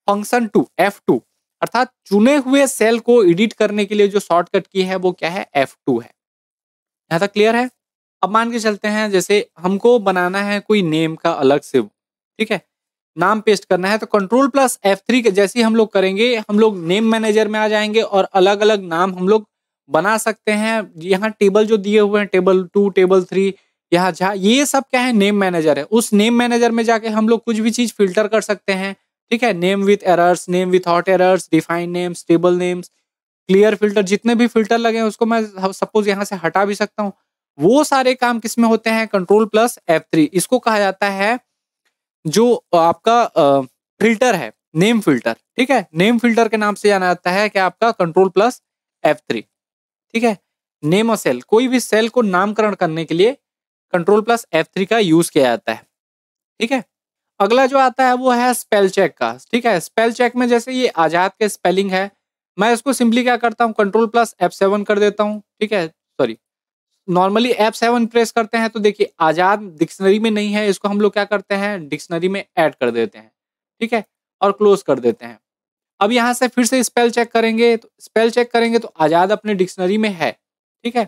S1: फंक्शन टू एफ टू अर्थात चुने हुए सेल को एडिट करने के लिए जो शॉर्टकट की है वो क्या है एफ टू है यहाँ तक क्लियर है अब मान के चलते हैं जैसे हमको बनाना है कोई नेम का अलग से ठीक है नाम पेस्ट करना है तो कंट्रोल प्लस एफ थ्री जैसे हम लोग करेंगे हम लोग नेम मैनेजर में आ जाएंगे और अलग अलग नाम हम लोग बना सकते हैं यहाँ टेबल जो दिए हुए हैं टेबल टू टेबल थ्री यहाँ जहाँ ये सब क्या है नेम मैनेजर है उस नेम मैनेजर में जाके हम लोग कुछ भी चीज फिल्टर कर सकते हैं ठीक है name with errors name with hot errors define names table names clear filter जितने भी फिल्टर लगे हैं उसको मैं सपोज यहाँ से हटा भी सकता हूँ वो सारे काम किसमें होते हैं कंट्रोल प्लस एफ थ्री इसको कहा जाता है जो आपका फिल्टर है नेम फिल्टर ठीक है नेम फिल्टर के नाम से जाना जाता है कि आपका कंट्रोल प्लस एफ थ्री ठीक है नेम अ सेल कोई भी सेल को नामकरण करने के लिए कंट्रोल प्लस एफ थ्री का यूज किया जाता है ठीक है अगला जो आता है वो है स्पेल चेक का ठीक है स्पेल चेक में जैसे ये आजाद के स्पेलिंग है मैं इसको सिंपली क्या करता हूँ कंट्रोल प्लस एफ सेवन कर देता हूँ ठीक है sorry normally F seven press करते हैं तो देखिए आजाद डिक्शनरी में नहीं है इसको हम लोग क्या करते हैं डिक्शनरी में ऐड कर देते हैं ठीक है और क्लोज कर देते हैं अब यहाँ से फिर से स्पेल चेक करेंगे तो स्पेल चेक करेंगे तो आजाद अपने डिक्शनरी में है ठीक है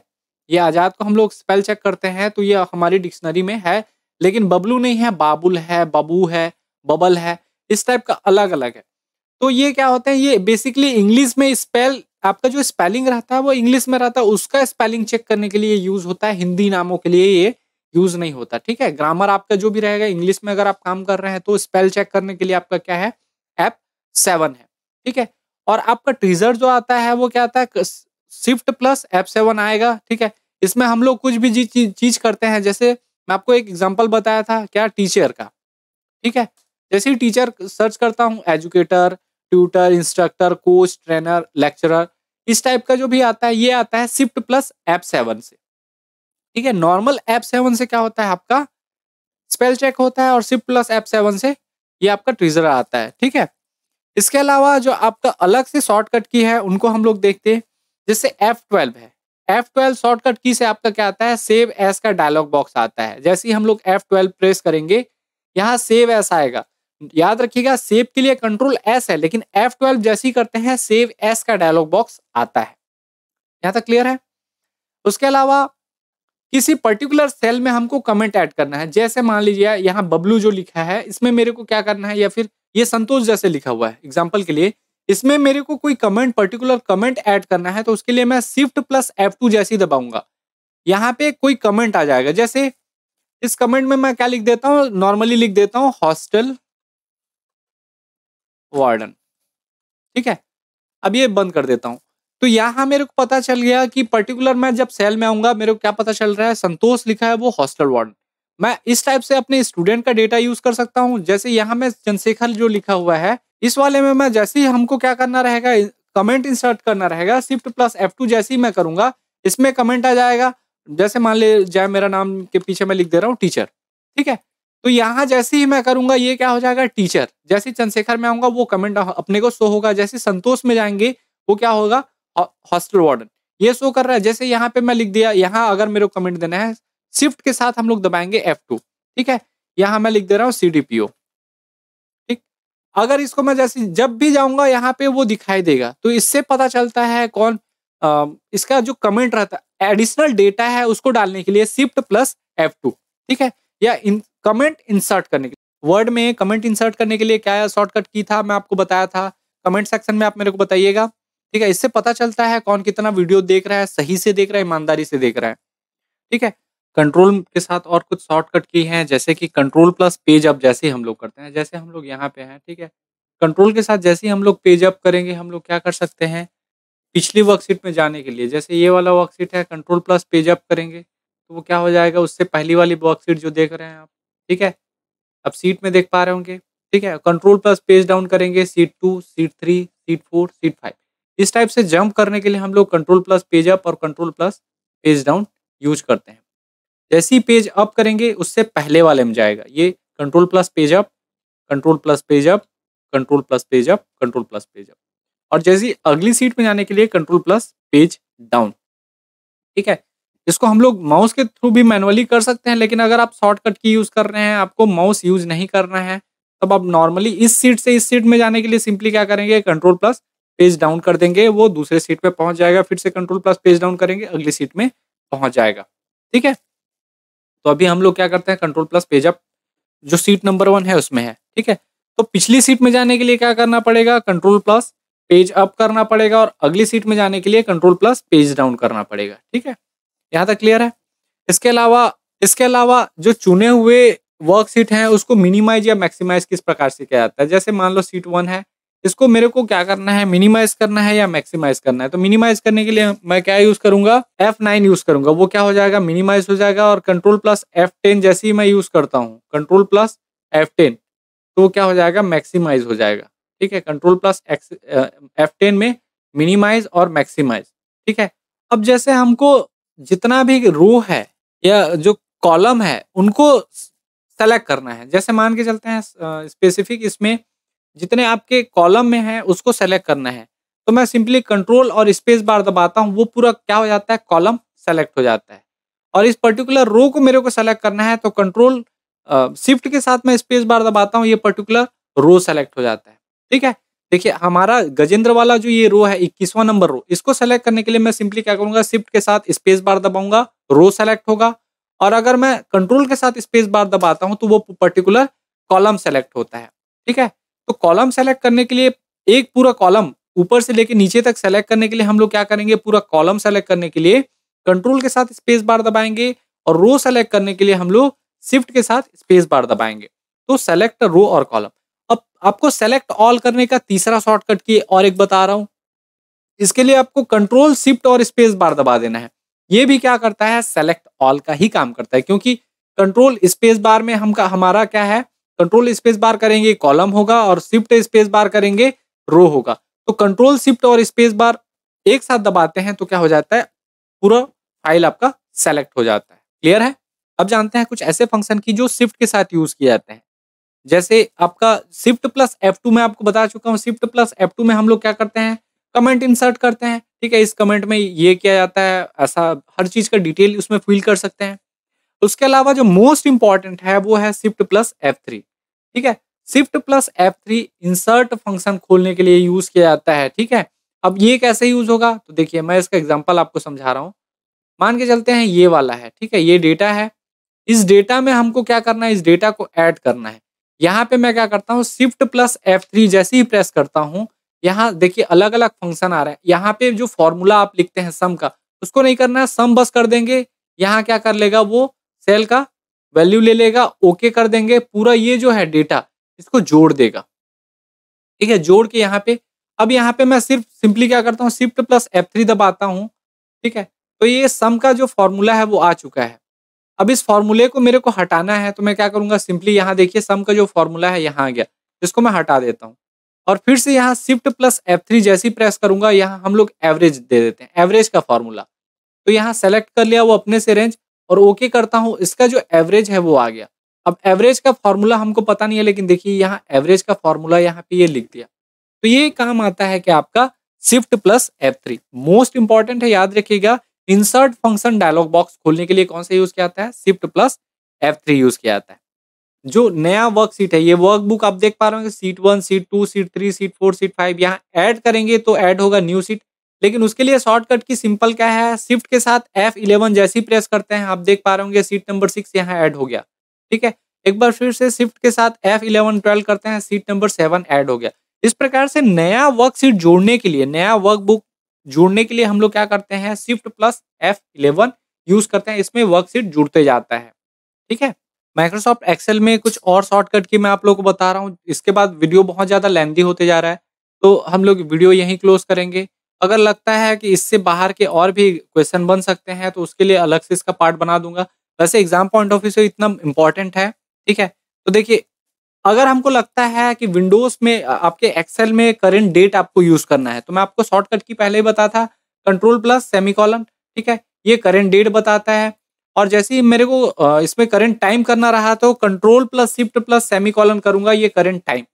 S1: ये आजाद को हम लोग स्पेल चेक करते हैं तो ये हमारी डिक्शनरी में है लेकिन बबलू नहीं है बाबुल है बबू है बबल है इस टाइप का अलग अलग है तो ये क्या होते हैं ये बेसिकली इंग्लिश में स्पेल आपका जो स्पेलिंग रहता है वो इंग्लिश में रहता है उसका स्पेलिंग चेक करने के लिए यूज होता है हिंदी नामों के लिए ये यूज नहीं होता ठीक है ग्रामर आपका जो भी रहेगा इंग्लिश में अगर आप काम कर रहे हैं तो स्पेल चेक करने के लिए आपका क्या है एप सेवन है ठीक है और आपका ट्रीजर जो आता है वो क्या आता है शिफ्ट प्लस एफ सेवन आएगा ठीक है इसमें हम लोग कुछ भी चीज करते हैं जैसे मैं आपको एक एग्जाम्पल बताया था क्या टीचर का ठीक है जैसे ही टीचर सर्च करता हूँ educator tutor instructor coach trainer lecturer इस टाइप का जो भी आता है ये आता है शिफ्ट प्लस एप सेवन से ठीक है नॉर्मल एप सेवन से क्या होता है आपका स्पेल चेक होता है और शिफ्ट प्लस एप सेवन से ये आपका ट्रीजर आता है ठीक है इसके अलावा जो आपका अलग से शॉर्टकट की है उनको हम लोग देखते हैं जिससे F12 है F12 शॉर्टकट की से आपका क्या आता है सेव एस का डायलॉग बॉक्स आता है जैसे ही हम लोग F12 प्रेस करेंगे यहाँ सेव एस आएगा याद रखिएगा सेव के लिए कंट्रोल एस है लेकिन F12 जैसे ही करते हैं सेव एस का डायलॉग बॉक्स आता है यहां तक क्लियर है उसके अलावा किसी पर्टिकुलर सेल में हमको कमेंट ऐड करना है जैसे मान लीजिए यहाँ बबलू जो लिखा है इसमें मेरे को क्या करना है या फिर ये संतोष जैसे लिखा हुआ है एग्जाम्पल के लिए इसमें मेरे को कोई कमेंट पर्टिकुलर कमेंट ऐड करना है तो उसके लिए मैं शिफ्ट प्लस एफ टू जैसी दबाऊंगा यहाँ पे कोई कमेंट आ जाएगा जैसे इस कमेंट में मैं क्या लिख देता हूँ नॉर्मली लिख देता हूँ हॉस्टल वार्डन ठीक है अब ये बंद कर देता हूँ तो यहाँ मेरे को पता चल गया कि पर्टिकुलर मैं जब सेल में आऊंगा मेरे को क्या पता चल रहा है संतोष लिखा है वो हॉस्टल वार्डन मैं इस टाइप से अपने स्टूडेंट का डेटा यूज कर सकता हूँ जैसे यहाँ मैं चंद्रशेखर जो लिखा हुआ है इस वाले में मैं जैसे ही हमको क्या करना रहेगा कमेंट इंसर्ट करना रहेगा शिफ्ट प्लस एफ टू जैसे ही मैं करूंगा इसमें कमेंट आ जाएगा जैसे मान ले जय मेरा नाम के पीछे मैं लिख दे रहा हूँ टीचर ठीक है तो यहाँ जैसे ही मैं करूंगा ये क्या हो जाएगा टीचर जैसे चंद्रशेखर में आऊंगा वो कमेंट अपने को शो होगा जैसे संतोष में जाएंगे वो क्या होगा हॉस्टल वार्डन ये शो कर रहा है जैसे यहाँ पे मैं लिख दिया यहाँ अगर मेरे को कमेंट देना है शिफ्ट के साथ हम लोग दबाएंगे एफ टू ठीक है यहाँ मैं लिख दे रहा हूँ सी डी पी ओ अगर इसको मैं जैसे जब भी जाऊंगा यहाँ पे वो दिखाई देगा तो इससे पता चलता है कौन आ, इसका जो कमेंट रहता है एडिशनल डेटा है उसको डालने के लिए शिफ्ट प्लस एफ टू ठीक है या इन कमेंट इंसर्ट करने के लिए वर्ड में कमेंट इंसर्ट करने के लिए क्या शॉर्टकट की था मैं आपको बताया था कमेंट सेक्शन में आप मेरे को बताइएगा ठीक है इससे पता चलता है कौन कितना वीडियो देख रहा है सही से देख रहा है ईमानदारी से देख रहा है ठीक है कंट्रोल के साथ और कुछ शॉर्टकट की हैं जैसे कि कंट्रोल प्लस पेज अप जैसे हम लोग करते हैं जैसे हम लोग यहाँ पे हैं ठीक है कंट्रोल के साथ जैसे ही हम लोग पेज अप करेंगे हम लोग क्या कर सकते हैं पिछली वर्कशीट में जाने के लिए जैसे ये वाला वर्कशीट है कंट्रोल प्लस पेज अप करेंगे तो वो क्या हो जाएगा उससे पहली वाली वर्कशीट जो देख रहे हैं आप ठीक है अब सीट में देख पा रहे होंगे ठीक है कंट्रोल प्लस पेज डाउन करेंगे sheet two seat three seat four seat five इस टाइप से जंप करने के लिए हम लोग कंट्रोल प्लस पेज अप और control plus page down use करते हैं जैसे ही पेज अप करेंगे उससे पहले वाले में जाएगा ये control plus page up control plus page up control plus page up control plus page up और जैसे ही अगली सीट में जाने के लिए कंट्रोल प्लस पेज डाउन ठीक है इसको हम लोग माउस के थ्रू भी मैनुअली कर सकते हैं लेकिन अगर आप शॉर्टकट की यूज़ कर रहे हैं आपको माउस यूज नहीं करना है तब आप नॉर्मली इस सीट से इस सीट में जाने के लिए सिंपली क्या करेंगे कंट्रोल प्लस पेज डाउन कर देंगे वो दूसरे सीट पे पहुंच जाएगा फिर से कंट्रोल प्लस पेज डाउन करेंगे अगली सीट में पहुंच जाएगा ठीक है तो अभी हम लोग क्या करते हैं कंट्रोल प्लस पेज अप जो सीट नंबर वन है उसमें है ठीक है तो पिछली सीट में जाने के लिए क्या करना पड़ेगा कंट्रोल प्लस पेज अप करना पड़ेगा और अगली सीट में जाने के लिए कंट्रोल प्लस पेज डाउन करना पड़ेगा ठीक है यहाँ तक क्लियर है इसके अलावा इसके अलावा जो चुने हुए वर्कशीट हैं उसको मिनिमाइज या मैक्सिमाइज किस प्रकार से किया जाता है जैसे मान लो सीट वन है इसको मेरे को क्या करना है मिनिमाइज करना है या मैक्सिमाइज करना है तो मिनिमाइज करने के लिए मैं क्या यूज करूंगा एफ नाइन यूज करूंगा वो क्या हो जाएगा मिनिमाइज हो जाएगा और कंट्रोल प्लस एफ टेन जैसे ही मैं यूज करता हूँ कंट्रोल प्लस एफ टेन तो वो क्या हो जाएगा मैक्सिमाइज हो जाएगा ठीक है कंट्रोल प्लस एफ टेन में मिनिमाइज और मैक्सिमाइज ठीक है अब जैसे हमको जितना भी रो है या जो कॉलम है उनको सेलेक्ट करना है जैसे मान के चलते हैं स्पेसिफिक इसमें जितने आपके कॉलम में है उसको सेलेक्ट करना है तो मैं सिंपली कंट्रोल और स्पेस बार दबाता हूँ वो पूरा क्या हो जाता है कॉलम सेलेक्ट हो जाता है और इस पर्टिकुलर रो को मेरे को सेलेक्ट करना है तो कंट्रोल शिफ्ट के साथ मैं स्पेस बार दबाता हूँ ये पर्टिकुलर रो सेलेक्ट हो जाता है ठीक है देखिए हमारा गजेंद्र वाला जो ये रो है इक्कीसवा नंबर रो इसको सेलेक्ट करने के लिए मैं सिंपली क्या करूंगा शिफ्ट के साथ स्पेस बार दबाऊंगा रो सेलेक्ट होगा और अगर मैं कंट्रोल के साथ स्पेस बार दबाता हूं तो वो पर्टिकुलर कॉलम सेलेक्ट होता है ठीक है तो कॉलम सेलेक्ट करने के लिए एक पूरा कॉलम ऊपर से लेके नीचे तक सेलेक्ट करने के लिए हम लोग क्या करेंगे पूरा कॉलम सेलेक्ट करने के लिए कंट्रोल के साथ स्पेस बार दबाएंगे और रो सेलेक्ट करने के लिए हम लोग शिफ्ट के साथ स्पेस बार दबाएंगे तो सेलेक्ट रो और कॉलम अब आपको सेलेक्ट ऑल करने का तीसरा शॉर्टकट की और एक बता रहा हूं इसके लिए आपको कंट्रोल शिफ्ट और स्पेस बार दबा देना है ये भी क्या करता है सेलेक्ट ऑल का ही काम करता है क्योंकि कंट्रोल स्पेस बार में हम का हमारा क्या है कंट्रोल स्पेस बार करेंगे कॉलम होगा और शिफ्ट स्पेस बार करेंगे रो होगा तो कंट्रोल शिफ्ट और स्पेस बार एक साथ दबाते हैं तो क्या हो जाता है पूरा फाइल आपका सेलेक्ट हो जाता है क्लियर है अब जानते हैं कुछ ऐसे फंक्शन की जो शिफ्ट के साथ यूज किए जाते हैं जैसे आपका शिफ्ट प्लस एफ टू में आपको बता चुका हूँ शिफ्ट प्लस एफ टू में हम लोग क्या करते हैं कमेंट इंसर्ट करते हैं ठीक है इस कमेंट में ये किया जाता है ऐसा हर चीज का डिटेल उसमें फिल कर सकते हैं उसके अलावा जो मोस्ट इंपॉर्टेंट है वो है शिफ्ट प्लस एफ थ्री ठीक है shift plus F three insert function खोलने के लिए यूज किया जाता है ठीक है अब ये कैसे यूज होगा तो देखिए मैं इसका एग्जाम्पल आपको समझा रहा हूँ मान के चलते हैं ये वाला है ठीक है ये डेटा है इस डेटा में हमको क्या करना है इस डेटा को ऐड करना है यहाँ पे मैं क्या करता हूँ शिफ्ट प्लस एफ थ्री जैसे ही प्रेस करता हूँ यहाँ देखिए अलग अलग फंक्शन आ रहा है यहाँ पे जो फॉर्मूला आप लिखते हैं सम का उसको नहीं करना है सम बस कर देंगे यहाँ क्या कर लेगा वो सेल का वैल्यू ले लेगा ओके कर देंगे पूरा ये जो है डेटा इसको जोड़ देगा ठीक है जोड़ के यहाँ पे अब यहाँ पे मैं सिर्फ सिंपली क्या करता हूँ शिफ्ट प्लस एफ थ्री दबाता हूँ ठीक है तो ये सम का जो फॉर्मूला है वो आ चुका है अब इस फॉर्मूले को मेरे को हटाना है तो मैं क्या करूँगा सिंपली यहाँ देखिए सम का जो फॉर्मूला है यहाँ आ गया इसको मैं हटा देता हूँ और फिर से यहाँ शिफ्ट प्लस एफ थ्री जैसी प्रेस करूंगा यहाँ हम लोग एवरेज दे देते हैं एवरेज का फॉर्मूला तो यहाँ सेलेक्ट कर लिया वो अपने से रेंज और ओके करता हूँ इसका जो एवरेज है वो आ गया अब एवरेज का फॉर्मूला हमको पता नहीं है लेकिन देखिए यहाँ एवरेज का फॉर्मूला यहाँ पे ये लिख दिया तो ये काम आता है कि आपका shift plus F three most important है याद रखिएगा इंसर्ट फंक्शन डायलॉग बॉक्स खोलने के लिए कौन सा यूज किया जाता है shift plus F three use किया जाता है जो नया वर्कशीट है ये वर्कबुक आप देख पा रहे होंगे seat one seat two seat three seat four seat five यहाँ ऐड करेंगे तो ऐड होगा न्यू सीट लेकिन उसके लिए शॉर्टकट की सिंपल क्या है शिफ्ट के साथ एफ इलेवन जैसी प्रेस करते हैं आप देख पा रहे होंगे सीट नंबर सिक्स यहाँ ऐड हो गया ठीक है एक बार फिर से शिफ्ट के साथ एफ इलेवन ट्वेल्व करते हैं सीट नंबर सेवन ऐड हो गया इस प्रकार से नया वर्क सीट जोड़ने के लिए नया वर्क बुक जोड़ने के लिए हम लोग क्या करते हैं shift plus F eleven use करते हैं इसमें वर्क सीट जुड़ते जाता है ठीक है माइक्रोसॉफ्ट एक्सेल में कुछ और शॉर्टकट की मैं आप लोगों को बता रहा हूँ इसके बाद वीडियो बहुत ज़्यादा लेंदी होते जा रहा है तो हम लोग वीडियो यहीं क्लोज करेंगे अगर लगता है कि इससे बाहर के और भी क्वेश्चन बन सकते हैं तो उसके लिए अलग से इसका पार्ट बना दूंगा वैसे एग्जाम पॉइंट ऑफ व्यू से इतना इंपॉर्टेंट है ठीक है तो देखिए अगर हमको लगता है कि विंडोज में आपके एक्सेल में करेंट डेट आपको यूज करना है तो मैं आपको शॉर्टकट की पहले ही बता था कंट्रोल प्लस सेमिकॉलन ठीक है ये करेंट डेट बताता है और जैसे ही मेरे को इसमें करंट टाइम करना रहा तो control plus shift plus semicolon करूंगा ये करंट टाइम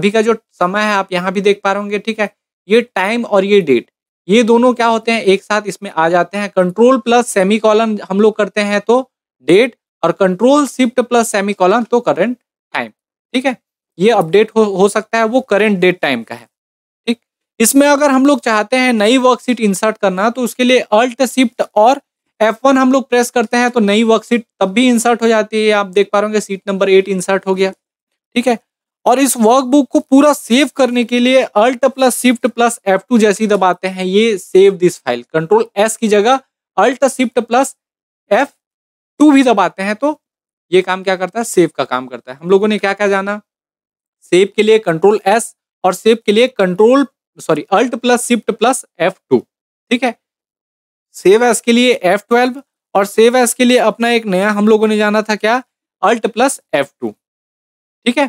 S1: अभी का जो समय है आप यहाँ भी देख पा रहे होंगे ठीक है ये टाइम और ये डेट ये दोनों क्या होते हैं एक साथ इसमें आ जाते हैं कंट्रोल प्लस सेमी कॉलन हम लोग करते हैं तो डेट और control shift plus semicolon तो करेंट टाइम ठीक है ये अपडेट हो, हो सकता है वो करेंट डेट टाइम का है ठीक इसमें अगर हम लोग चाहते हैं नई वर्कशीट इंसर्ट करना तो उसके लिए अल्ट शिफ्ट और एफ वन हम लोग प्रेस करते हैं तो नई वर्कशीट तब भी इंसर्ट हो जाती है आप देख पा रहे सीट नंबर एट इंसर्ट हो गया ठीक है और इस वर्कबुक को पूरा सेव करने के लिए alt plus shift plus F two जैसी दबाते हैं ये save this file control S की जगह alt shift plus F two भी दबाते हैं तो ये काम क्या करता है सेव का काम करता है हम लोगों ने क्या क्या जाना सेव के लिए कंट्रोल एस और सेव के लिए control sorry alt plus shift plus F two ठीक है सेव एस के लिए एफ ट्वेल्व और सेव एस के लिए अपना एक नया हम लोगों ने जाना था क्या अल्ट प्लस एफ टू ठीक है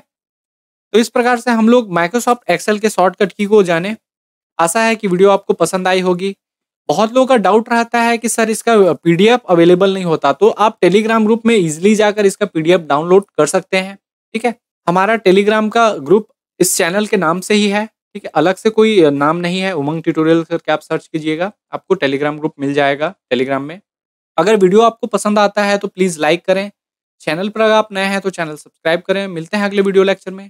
S1: तो इस प्रकार से हम लोग माइक्रोसॉफ्ट एक्सेल के शॉर्टकट की को जाने आशा है कि वीडियो आपको पसंद आई होगी बहुत लोगों का डाउट रहता है कि सर इसका पीडीएफ अवेलेबल नहीं होता तो आप टेलीग्राम ग्रुप में इजिली जाकर इसका पीडीएफ डाउनलोड कर सकते हैं ठीक है हमारा टेलीग्राम का ग्रुप इस चैनल के नाम से ही है ठीक है अलग से कोई नाम नहीं है उमंग ट्यूटोरियल करके आप सर्च कीजिएगा आपको टेलीग्राम ग्रुप मिल जाएगा टेलीग्राम में अगर वीडियो आपको पसंद आता है तो प्लीज़ लाइक करें चैनल पर अगर आप नए हैं तो चैनल सब्सक्राइब करें मिलते हैं अगले वीडियो लेक्चर में